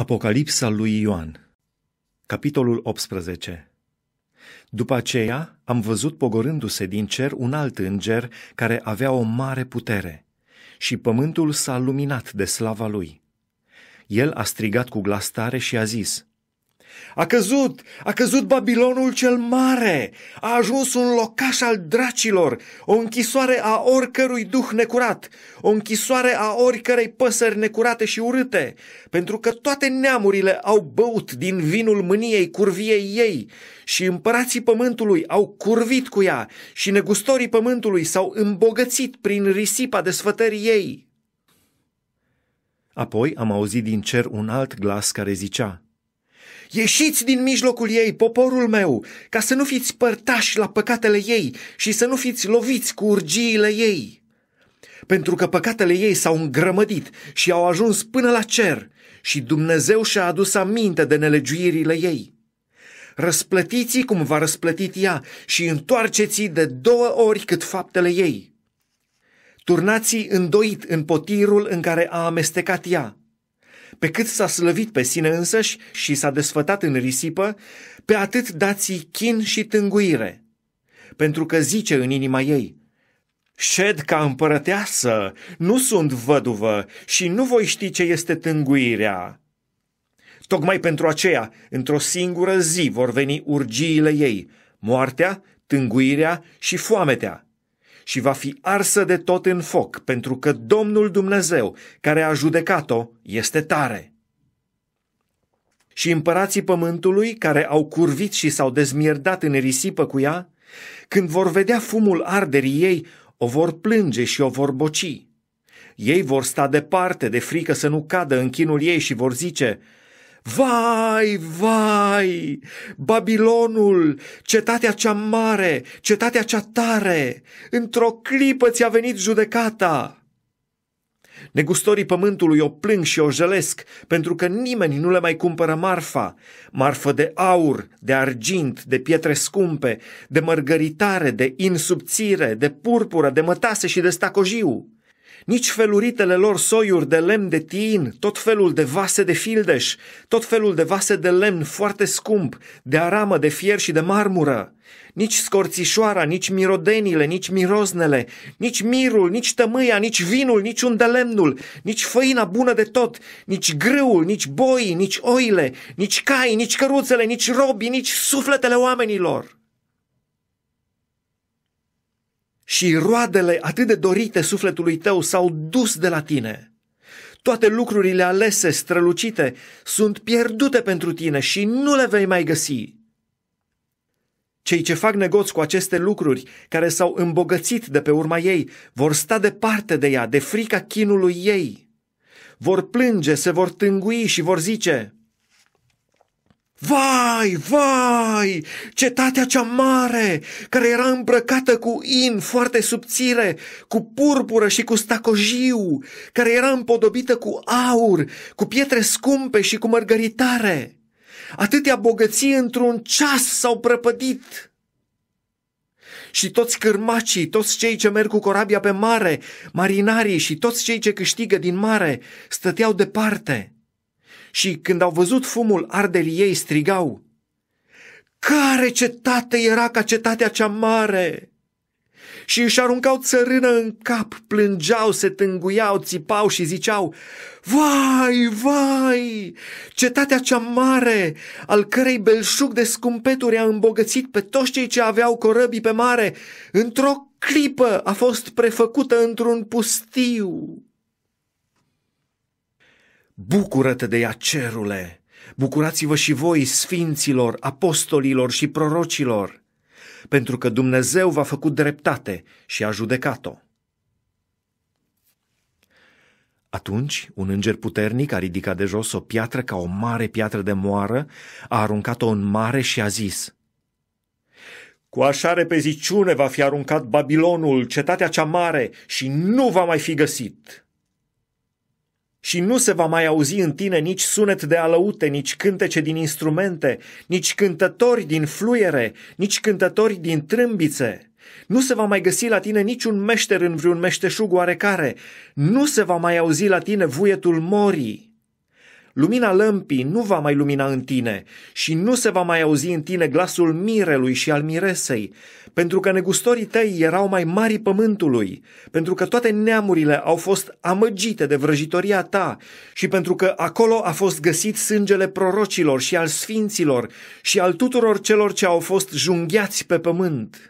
Apocalipsa lui Ioan Capitolul 18 După aceea am văzut pogorându-se din cer un alt înger care avea o mare putere și pământul s-a luminat de slava lui. El a strigat cu glas tare și a zis, a căzut, a căzut Babilonul cel mare, a ajuns un locaș al dracilor, o închisoare a oricărui duh necurat, o închisoare a oricărei păsări necurate și urâte, pentru că toate neamurile au băut din vinul mâniei curviei ei și împărații pământului au curvit cu ea și negustorii pământului s-au îmbogățit prin risipa desfătării ei. Apoi am auzit din cer un alt glas care zicea, Ieșiți din mijlocul ei, poporul meu, ca să nu fiți părtași la păcatele ei și să nu fiți loviți cu urgiile ei. Pentru că păcatele ei s-au îngrămădit și au ajuns până la cer și Dumnezeu și-a adus aminte de nelegiuirile ei. Răsplătiți cum va răsplătit ea și întoarceți de două ori cât faptele ei. Turnați îndoit în potirul în care a amestecat ea pe cât s-a slăvit pe sine însăși și s-a desfătat în risipă, pe atât dați chin și tânguire, pentru că zice în inima ei, Șed ca împărăteasă, nu sunt văduvă și nu voi ști ce este tânguirea. Tocmai pentru aceea, într-o singură zi vor veni urgiile ei, moartea, tânguirea și foametea și va fi arsă de tot în foc, pentru că Domnul Dumnezeu, care a judecat-o, este tare. Și împărații pământului, care au curvit și s-au dezmierdat în risipă cu ea, când vor vedea fumul arderii ei, o vor plânge și o vor boci. Ei vor sta departe de frică să nu cadă în chinul ei și vor zice – Vai, vai, Babilonul, cetatea cea mare, cetatea cea tare, într-o clipă ți-a venit judecata. Negustorii pământului o plâng și o jelesc, pentru că nimeni nu le mai cumpără marfa, marfă de aur, de argint, de pietre scumpe, de mărgăritare, de insubțire, de purpură, de mătase și de stacojiu nici feluritele lor soiuri de lemn de tin, tot felul de vase de fildeș, tot felul de vase de lemn foarte scump, de aramă, de fier și de marmură, nici scorțișoara, nici mirodenile, nici miroznele, nici mirul, nici tămâia, nici vinul, nici un lemnul, nici făina bună de tot, nici grâul, nici boii, nici oile, nici cai, nici căruțele, nici robi, nici sufletele oamenilor și roadele atât de dorite sufletului tău s-au dus de la tine. Toate lucrurile alese, strălucite, sunt pierdute pentru tine și nu le vei mai găsi. Cei ce fac negoți cu aceste lucruri, care s-au îmbogățit de pe urma ei, vor sta departe de ea, de frica chinului ei. Vor plânge, se vor tângui și vor zice, Vai, vai, cetatea cea mare, care era îmbrăcată cu in foarte subțire, cu purpură și cu stacojiu, care era împodobită cu aur, cu pietre scumpe și cu mărgăritare. Atâtea bogății într-un ceas s-au prăpădit. Și toți cârmacii, toți cei ce merg cu corabia pe mare, marinarii și toți cei ce câștigă din mare, stăteau departe și când au văzut fumul arderii ei, strigau, Care cetate era ca cetatea cea mare! Și își aruncau țărână în cap, plângeau, se tânguiau, țipau și ziceau, Vai, vai, cetatea cea mare, al cărei belșug de scumpeturi a îmbogățit pe toți cei ce aveau corăbii pe mare, într-o clipă a fost prefăcută într-un pustiu. Bucură-te de ea, cerule! Bucurați-vă și voi, sfinților, apostolilor și prorocilor, pentru că Dumnezeu v-a făcut dreptate și a judecat-o. Atunci, un înger puternic a ridicat de jos o piatră ca o mare piatră de moară, a aruncat-o în mare și a zis, Cu așa repeziciune va fi aruncat Babilonul, cetatea cea mare, și nu va mai fi găsit și nu se va mai auzi în tine nici sunet de alăute, nici cântece din instrumente, nici cântători din fluiere, nici cântători din trâmbițe. Nu se va mai găsi la tine niciun meșter în vreun meșteșug oarecare. Nu se va mai auzi la tine vuietul morii. Lumina lămpii nu va mai lumina în tine și nu se va mai auzi în tine glasul mirelui și al miresei, pentru că negustorii tăi erau mai mari pământului, pentru că toate neamurile au fost amăgite de vrăjitoria ta și pentru că acolo a fost găsit sângele prorocilor și al sfinților și al tuturor celor ce au fost jungheați pe pământ.